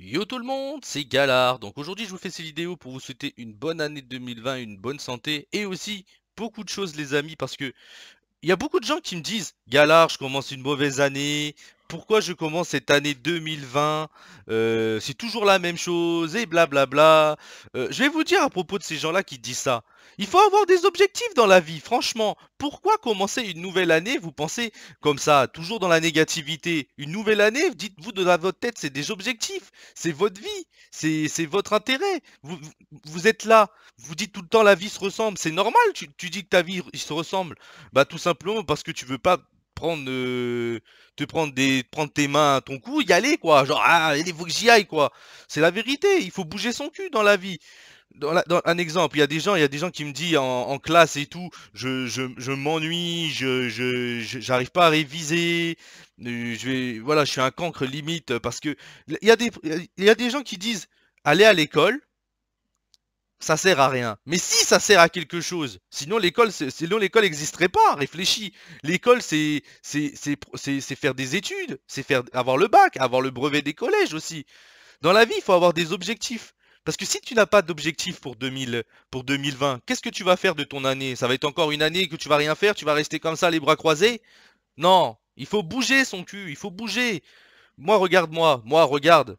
Yo tout le monde, c'est Galard, Donc aujourd'hui, je vous fais cette vidéo pour vous souhaiter une bonne année 2020, une bonne santé et aussi beaucoup de choses les amis parce que il y a beaucoup de gens qui me disent Galar, je commence une mauvaise année, pourquoi je commence cette année 2020 euh, C'est toujours la même chose et blablabla. Euh, je vais vous dire à propos de ces gens-là qui disent ça. Il faut avoir des objectifs dans la vie, franchement. Pourquoi commencer une nouvelle année, vous pensez comme ça, toujours dans la négativité Une nouvelle année, dites-vous dans votre tête, c'est des objectifs, c'est votre vie, c'est votre intérêt. Vous, vous, êtes là, vous dites tout le temps la vie se ressemble, c'est normal, tu, dis que ta vie il se ressemble. Bah tout simplement parce que tu veux pas prendre, euh, te prendre, des, prendre tes mains à ton cou, y aller, quoi. Genre, allez ah, il faut que j'y aille, quoi. C'est la vérité, il faut bouger son cul dans la vie. Dans, un exemple, il y a des gens, il y a des gens qui me disent en, classe et tout, je, je, m'ennuie, je, je, j'arrive pas à réviser, euh, je vais, voilà, je suis un cancre limite parce que il y des, il y a des gens qui disent, allez à l'école, ça sert à rien. Mais si ça sert à quelque chose, sinon l'école, l'école n'existerait pas. Réfléchis. L'école, c'est, c'est, faire des études, c'est faire avoir le bac, avoir le brevet des collèges aussi. Dans la vie, il faut avoir des objectifs. Parce que si tu n'as pas d'objectifs pour 2000, pour 2020, qu'est-ce que tu vas faire de ton année Ça va être encore une année que tu vas rien faire, tu vas rester comme ça les bras croisés Non, il faut bouger son cul, il faut bouger. Moi, regarde-moi, moi, regarde.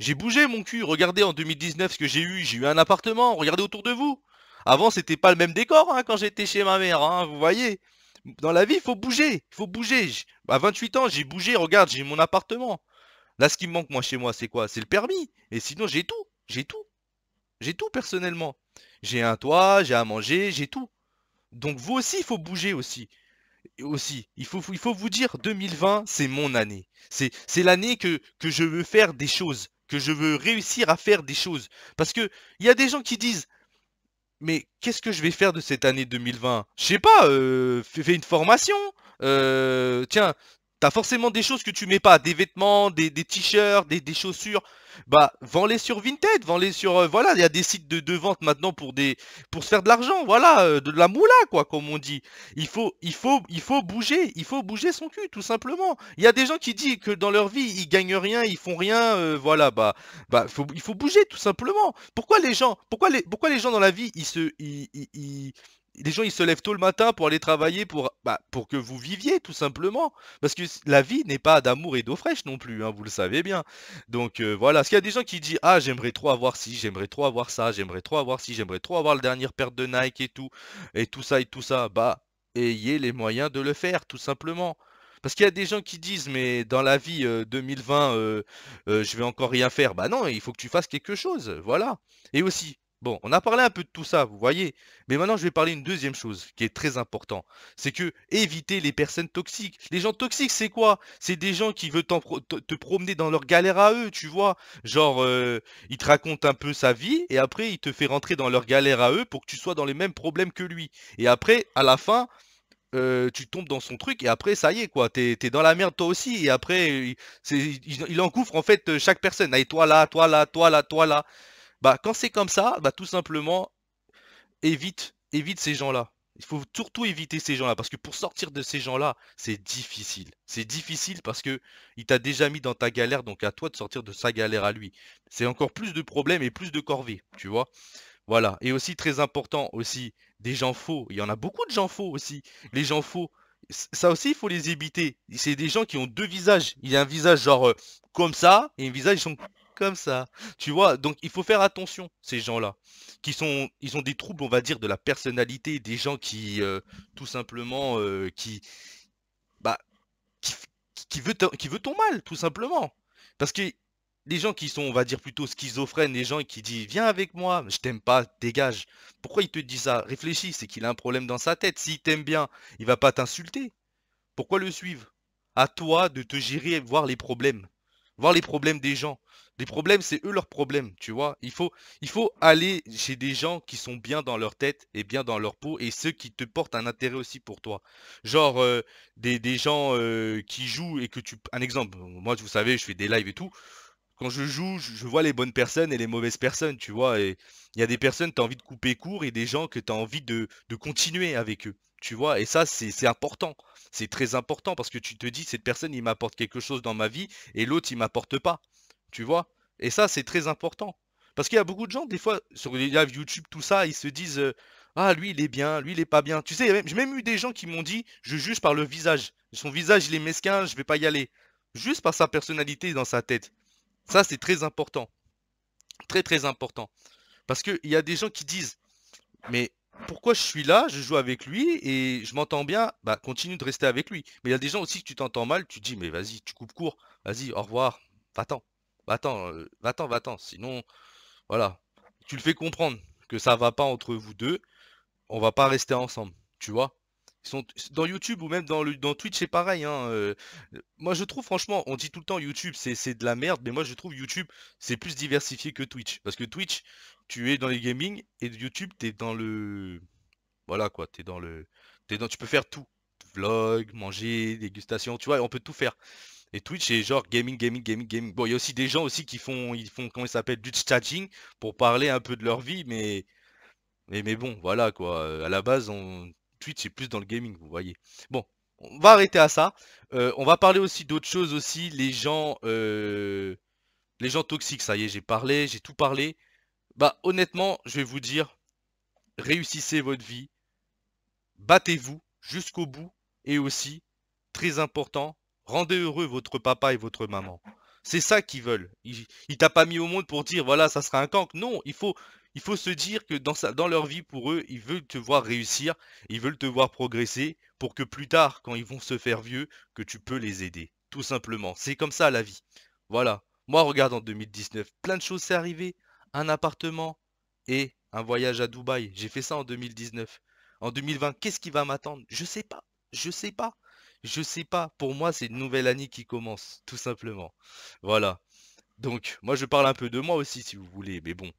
J'ai bougé mon cul. Regardez en 2019 ce que j'ai eu. J'ai eu un appartement. Regardez autour de vous. Avant, c'était pas le même décor hein, quand j'étais chez ma mère. Hein, vous voyez. Dans la vie, il faut bouger. Il faut bouger. À 28 ans, j'ai bougé. Regarde, j'ai mon appartement. Là, ce qui me manque, moi, chez moi, c'est quoi C'est le permis. Et sinon, j'ai tout. J'ai tout. J'ai tout personnellement. J'ai un toit, j'ai à manger, j'ai tout. Donc vous aussi, il faut bouger aussi. Aussi, il faut, il faut vous dire 2020, c'est mon année. C'est l'année que, que je veux faire des choses que je veux réussir à faire des choses. Parce que il y a des gens qui disent Mais qu'est-ce que je vais faire de cette année 2020 Je sais pas, euh, fais une formation. Euh, tiens, t'as forcément des choses que tu mets pas, des vêtements, des, t-shirts, des chaussures bah vends-les sur Vinted, vends-les sur euh, voilà, il y a des sites de, vente maintenant pour des pour se faire de l'argent, voilà, euh, de la moula quoi comme on dit. Il faut il faut il faut bouger, il faut bouger son cul tout simplement. Il y a des gens qui disent que dans leur vie, ils gagnent rien, ils font rien, euh, voilà, bah, bah faut, il faut bouger tout simplement. Pourquoi les gens pourquoi les pourquoi les gens dans la vie, ils se les gens ils se lèvent tôt le matin pour aller travailler pour bah, pour que vous viviez tout simplement parce que la vie n'est pas d'amour et d'eau fraîche non plus hein, vous le savez bien donc euh, voilà parce qu'il y a des gens qui disent ah j'aimerais trop avoir ci j'aimerais trop avoir ça j'aimerais trop avoir ci j'aimerais trop avoir la dernière paire de Nike et tout et tout ça et tout ça bah ayez les moyens de le faire tout simplement parce qu'il y a des gens qui disent mais dans la vie 2020 euh, euh, je vais encore rien faire bah non il faut que tu fasses quelque chose voilà et aussi Bon, on a parlé un peu de tout ça, vous voyez. Mais maintenant, je vais parler une deuxième chose qui est très importante. C'est que éviter les personnes toxiques. Les gens toxiques, c'est quoi C'est des gens qui veulent te promener dans leur galère à eux, tu vois. Genre, euh, ils il te raconte un peu sa vie et après, il te fait rentrer dans leur galère à eux pour que tu sois dans les mêmes problèmes que lui. Et après, à la fin, euh, tu tombes dans son truc et après ça y est quoi, t'es es dans la merde toi aussi et après il, il, en fait chaque personne, allez toi là, toi là, toi là, toi là. Bah, quand c'est comme ça, bah, tout simplement, évite, évite ces gens-là. Il faut surtout éviter ces gens-là parce que pour sortir de ces gens-là, c'est difficile. C'est difficile parce que il t'a déjà mis dans ta galère, donc à toi de sortir de sa galère à lui. C'est encore plus de problèmes et plus de corvées, tu vois. Voilà. Et aussi très important aussi des gens faux. Il y en a beaucoup de gens faux aussi. Les gens faux, ça aussi il faut les éviter. C'est des gens qui ont deux visages. Il y a un visage genre euh, comme ça et un visage sont comme ça. Tu vois, donc il faut faire attention, ces gens-là, qui sont, ils ont des troubles, on va dire, de la personnalité, des gens qui, euh, tout simplement, euh, qui, bah, qui, veut ton, qui veut ton mal, tout simplement. Parce que les gens qui sont, on va dire, plutôt schizophrènes, les gens qui disent, viens avec moi, je t'aime pas, dégage. Pourquoi il te dit ça Réfléchis, c'est qu'il a un problème dans sa tête. S'il t'aime bien, il va pas t'insulter. Pourquoi le suivre À toi de te gérer voir les problèmes voir les problèmes des gens. Les problèmes, c'est eux leurs problèmes, tu vois. Il faut, il faut aller chez des gens qui sont bien dans leur tête et bien dans leur peau et ceux qui te portent un intérêt aussi pour toi. Genre euh, des, gens euh, qui jouent et que tu... Un exemple, moi, vous savez, je fais des lives et tout. Quand je joue, je vois les bonnes personnes et les mauvaises personnes, tu vois. Et il y a des personnes, tu as envie de couper court et des gens que tu as envie de, de continuer avec eux. Tu vois, et ça, c'est important. C'est très important parce que tu te dis, cette personne, il m'apporte quelque chose dans ma vie et l'autre, il m'apporte pas. Tu vois Et ça, c'est très important. Parce qu'il y a beaucoup de gens, des fois, sur les YouTube, tout ça, ils se disent euh, Ah, lui, il est bien, lui, il est pas bien. Tu sais, j'ai même eu des gens qui m'ont dit Je juge par le visage. Son visage, il est mesquin, je vais pas y aller. Juste par sa personnalité dans sa tête. Ça, c'est très important. Très, très important. Parce qu'il y a des gens qui disent Mais pourquoi je suis là, je joue avec lui et je m'entends bien, bah continue de rester avec lui. Mais il y a des gens aussi que tu t'entends mal, tu dis mais vas-y, tu coupes court, vas-y, au revoir, va-t'en, va-t'en, euh, va-t'en, va-t'en. Sinon, voilà, tu le fais comprendre que ça va pas entre vous deux, on va pas rester ensemble, tu vois sont dans YouTube ou même dans, le, dans Twitch, c'est pareil. Hein. Euh, moi, je trouve, franchement, on dit tout le temps YouTube, c'est de la merde, mais moi, je trouve YouTube, c'est plus diversifié que Twitch. Parce que Twitch, tu es dans les gaming et YouTube, tu es dans le. Voilà quoi, tu es dans le. Es dans... Tu peux faire tout vlog, manger, dégustation, tu vois, on peut tout faire. Et Twitch, c'est genre gaming, gaming, gaming, gaming. Bon, il y a aussi des gens aussi qui font, ils font, comment ils s'appelle, du chatting pour parler un peu de leur vie, mais, mais, mais bon, voilà quoi. À la base, on, c'est plus dans le gaming, vous voyez. Bon, on va arrêter à ça. Euh, on va parler aussi d'autres choses aussi, les gens, euh, les gens toxiques. Ça y est, j'ai parlé, j'ai tout parlé. Bah honnêtement, je vais vous dire, réussissez votre vie, battez-vous jusqu'au bout et aussi, très important, rendez heureux votre papa et votre maman. C'est ça qu'ils veulent. Il, il t'a pas mis au monde pour dire voilà, ça sera un tank. Non, il faut, il faut se dire que dans, sa, dans leur vie, pour eux, ils veulent te voir réussir, ils veulent te voir progresser pour que plus tard, quand ils vont se faire vieux, que tu peux les aider. Tout simplement. C'est comme ça la vie. Voilà. Moi, regarde, en 2019, plein de choses s'est arrivé. Un appartement et un voyage à Dubaï. J'ai fait ça en 2019. En 2020, qu'est-ce qui va m'attendre Je sais pas. Je sais pas. Je sais pas. Pour moi, c'est une nouvelle année qui commence, tout simplement. Voilà. Donc, moi, je parle un peu de moi aussi, si vous voulez. Mais bon,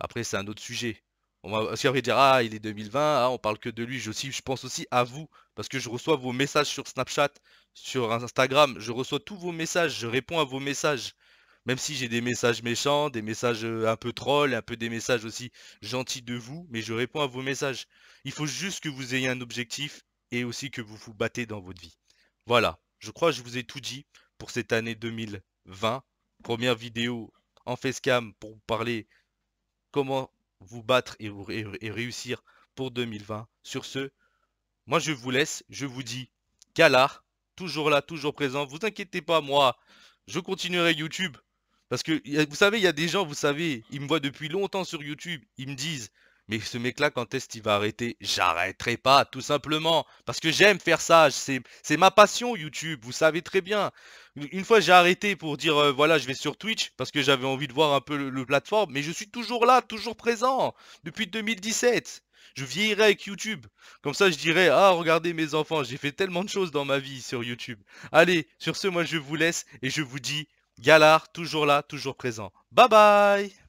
après, c'est un autre sujet. On va, parce dire, ah, il est 2020, ah, on parle que de lui. Je, aussi, je pense aussi à vous, parce que je reçois vos messages sur Snapchat, sur Instagram. Je reçois tous vos messages, je réponds à vos messages. Même si j'ai des messages méchants, des messages euh, un peu trolls, un peu des messages aussi gentils de vous, mais je réponds à vos messages. Il faut juste que vous ayez un objectif et aussi que vous vous battez dans votre vie. Voilà, je crois que je vous ai tout dit pour cette année 2020. Première vidéo en facecam pour vous parler comment vous battre et, réussir pour 2020. Sur ce, moi je vous laisse, je vous dis Galar, toujours là, toujours présent. Vous inquiétez pas, moi, je continuerai YouTube. Parce que vous savez, il y a des gens, vous savez, ils me voient depuis longtemps sur YouTube, ils me disent mais ce mec-là, quand est-ce qu'il va arrêter J'arrêterai pas, tout simplement. Parce que j'aime faire ça. C'est ma passion, YouTube. Vous savez très bien. Une fois, j'ai arrêté pour dire, euh, voilà, je vais sur Twitch. Parce que j'avais envie de voir un peu le, plateforme. Mais je suis toujours là, toujours présent. Depuis 2017. Je vieillirai avec YouTube. Comme ça, je dirais, ah, regardez mes enfants. J'ai fait tellement de choses dans ma vie sur YouTube. Allez, sur ce, moi, je vous laisse. Et je vous dis, Galard, toujours là, toujours présent. Bye bye